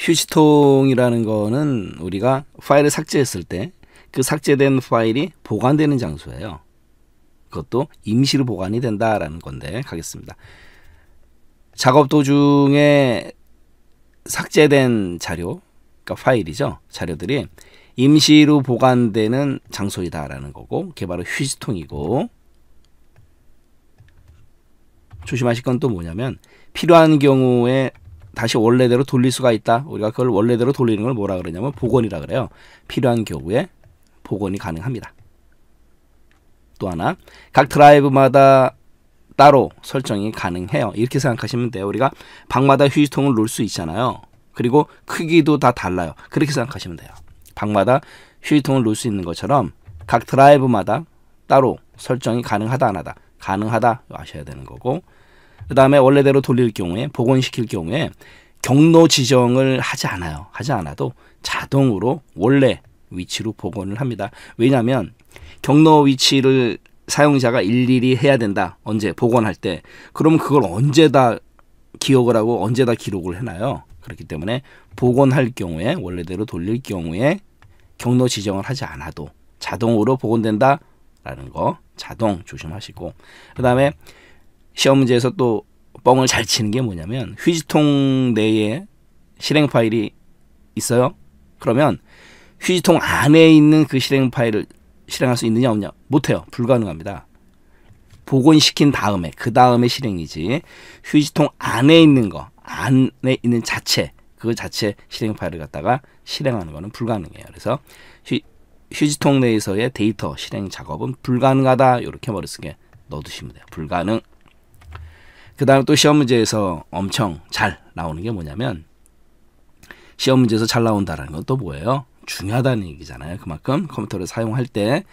휴지통이라는 거는 우리가 파일을 삭제했을 때 그 삭제된 파일이 보관되는 장소예요. 그것도 임시로 보관이 된다라는 건데 가겠습니다. 작업 도중에 삭제된 자료, 그러니까 파일이죠. 자료들이 임시로 보관되는 장소이다라는 거고 그게 바로 휴지통이고 조심하실 건 또 뭐냐면 필요한 경우에 다시 원래대로 돌릴 수가 있다. 우리가 그걸 원래대로 돌리는 걸 뭐라 그러냐면 복원이라 그래요. 필요한 경우에 복원이 가능합니다. 또 하나, 각 드라이브마다 따로 설정이 가능해요. 이렇게 생각하시면 돼요. 우리가 방마다 휴지통을 놓을 수 있잖아요. 그리고 크기도 다 달라요. 그렇게 생각하시면 돼요. 방마다 휴지통을 놓을 수 있는 것처럼 각 드라이브마다 따로 설정이 가능하다 안 하다 가능하다 아셔야 되는 거고 그다음에 원래대로 돌릴 경우에 복원시킬 경우에 경로 지정을 하지 않아요. 하지 않아도 자동으로 원래 위치로 복원을 합니다. 왜냐하면 경로 위치를 사용자가 일일이 해야 된다. 언제 복원할 때. 그러면 그걸 언제 다 기억을 하고 언제 다 기록을 해놔요. 그렇기 때문에 복원할 경우에 원래대로 돌릴 경우에 경로 지정을 하지 않아도 자동으로 복원된다라는 거 자동 조심하시고 그 다음에 시험 문제에서 또 뻥을 잘 치는 게 뭐냐면 휴지통 내에 실행 파일이 있어요. 그러면 휴지통 안에 있는 그 실행 파일을 실행할 수 있느냐 없냐 못해요. 불가능합니다. 복원시킨 다음에 그 다음에 실행이지 휴지통 안에 있는 거 안에 있는 자체 그 자체 실행 파일을 갖다가 실행하는 거는 불가능해요. 그래서 휴, 휴지통 내에서의 데이터 실행 작업은 불가능하다 이렇게 머릿속에 넣어두시면 돼요. 불가능. 그 다음 에또 시험 문제에서 엄청 잘 나오는 게 뭐냐면 시험 문제에서 잘 나온다라는 건 또 뭐예요? 중요하다는 얘기잖아요. 그만큼 컴퓨터를 사용할 때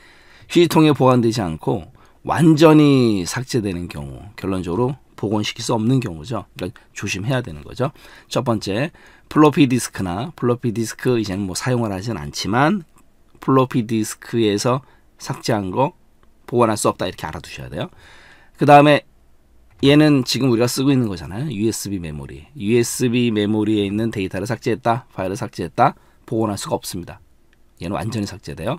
휴지통에 보관되지 않고 완전히 삭제되는 경우 결론적으로 복원시킬 수 없는 경우죠. 그러니까 조심해야 되는 거죠. 첫 번째, 플로피 디스크나 플로피 디스크 이제는 뭐 사용을 하진 않지만 플로피 디스크에서 삭제한 거 보관할 수 없다 이렇게 알아두셔야 돼요. 그 다음에 얘는 지금 우리가 쓰고 있는 거잖아요. USB 메모리. USB 메모리에 있는 데이터를 삭제했다. 파일을 삭제했다. 복원할 수가 없습니다. 얘는 완전히 삭제돼요.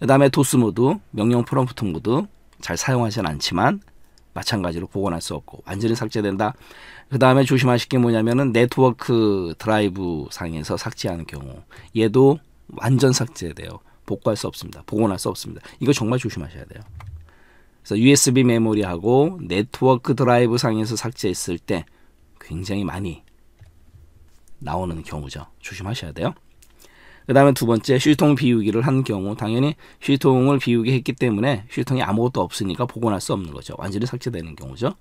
그 다음에 도스 모드, 명령 프롬프트 모드 잘 사용하진 않지만 마찬가지로 복원할 수 없고 완전히 삭제된다. 그 다음에 조심하실 게 뭐냐면은 네트워크 드라이브 상에서 삭제하는 경우 얘도 완전 삭제돼요. 복구할 수 없습니다. 복원할 수 없습니다. 이거 정말 조심하셔야 돼요. 그래서 USB 메모리하고 네트워크 드라이브 상에서 삭제했을 때 굉장히 많이 나오는 경우죠. 조심하셔야 돼요. 그 다음에 두 번째 휴통 비우기를 한 경우 당연히 휴통을 비우게 했기 때문에 휴통이 아무것도 없으니까 복원할 수 없는 거죠. 완전히 삭제되는 경우죠.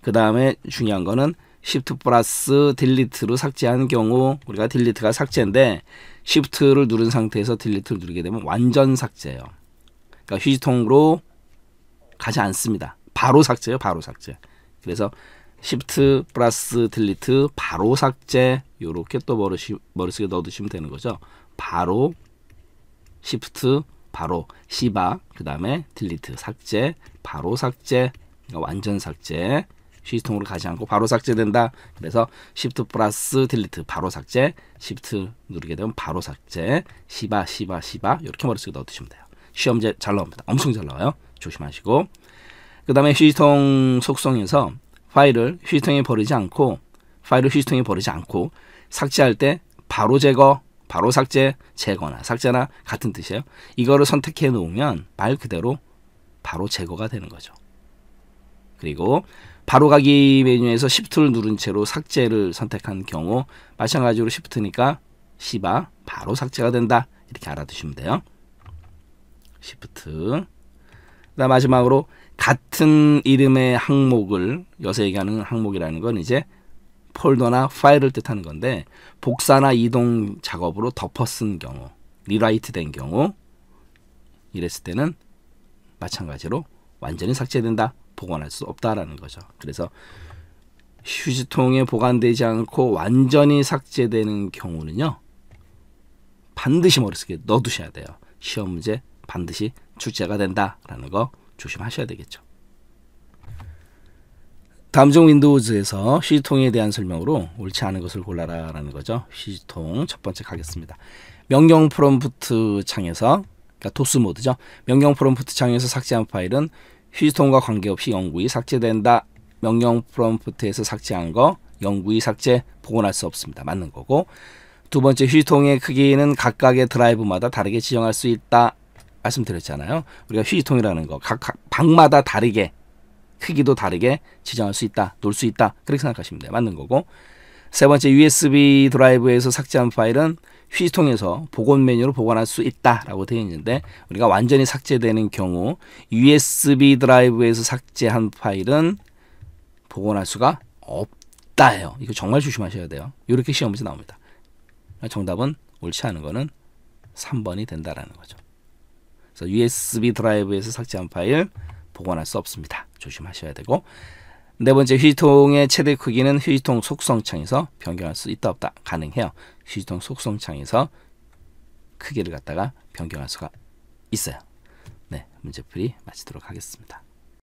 그 다음에 중요한 거는 Shift 플러스 딜리트로 삭제한 경우 우리가 딜리트가 삭제인데 Shift를 누른 상태에서 딜리트를 누르게 되면 완전 삭제예요. 그러니까 휴지통으로 가지 않습니다. 바로 삭제요, 바로 삭제. 그래서 시프트 플러스 딜리트 바로 삭제 요렇게 또 머릿, 머릿속에 넣어두시면 되는 거죠. 바로 시프트 바로 시바 그 다음에 딜리트 삭제 바로 삭제 그러니까 완전 삭제 시스템으로 가지 않고 바로 삭제된다. 그래서 시프트 플러스 딜리트 바로 삭제 시프트 누르게 되면 바로 삭제 시바 시바 시바 요렇게 머릿속에 넣어두시면 돼요. 시험잘 나옵니다. 엄청 잘 나와요. 조심하시고 그 다음에 휴지통 속성에서 파일을 휴지통에 버리지 않고 파일을 휴지통에 버리지 않고 삭제할 때 바로 제거, 바로 삭제, 제거나 삭제나 같은 뜻이에요. 이거를 선택해 놓으면 말 그대로 바로 제거가 되는 거죠. 그리고 바로 가기 메뉴에서 Shift를 누른 채로 삭제를 선택한 경우 마찬가지로 Shift니까 시바 바로 삭제가 된다 이렇게 알아두시면 돼요. Shift 그다음 마지막으로 같은 이름의 항목을 여기서 얘기하는 항목이라는 건 이제 폴더나 파일을 뜻하는 건데 복사나 이동 작업으로 덮어쓴 경우, 리라이트된 경우 이랬을 때는 마찬가지로 완전히 삭제된다, 보관할 수 없다라는 거죠. 그래서 휴지통에 보관되지 않고 완전히 삭제되는 경우는요. 반드시 머릿속에 넣어두셔야 돼요. 시험 문제 반드시 출제가 된다라는 거 조심하셔야 되겠죠. 다음중 윈도우즈에서 휴지통에 대한 설명으로 옳지 않은 것을 골라라라는 거죠. 휴지통 첫 번째 가겠습니다. 명령 프롬프트 창에서 그러니까 도스 모드죠. 명령 프롬프트 창에서 삭제한 파일은 휴지통과 관계없이 영구히 삭제된다. 명령 프롬프트에서 삭제한 거 영구히 삭제 복원할 수 없습니다. 맞는 거고 두 번째 휴지통의 크기는 각각의 드라이브마다 다르게 지정할 수 있다. 말씀드렸잖아요. 우리가 휴지통이라는 거각각 방마다 다르게 크기도 다르게 지정할 수 있다, 놓을 수 있다 그렇게 생각하시면 돼요. 맞는 거고 세 번째 USB 드라이브에서 삭제한 파일은 휴지통에서 복원 메뉴로 보관할 수 있다라고 되어 있는데 우리가 완전히 삭제되는 경우 USB 드라이브에서 삭제한 파일은 복원할 수가 없다예요. 이거 정말 조심하셔야 돼요. 이렇게 시험에서 나옵니다. 정답은 옳지 않은 거는 3번이 된다라는 거죠. 그래서 USB 드라이브에서 삭제한 파일 보관할 수 없습니다. 조심하셔야 되고 네 번째 휴지통의 최대 크기는 휴지통 속성창에서 변경할 수 있다 없다 가능해요. 휴지통 속성창에서 크기를 갖다가 변경할 수가 있어요. 네, 문제풀이 마치도록 하겠습니다.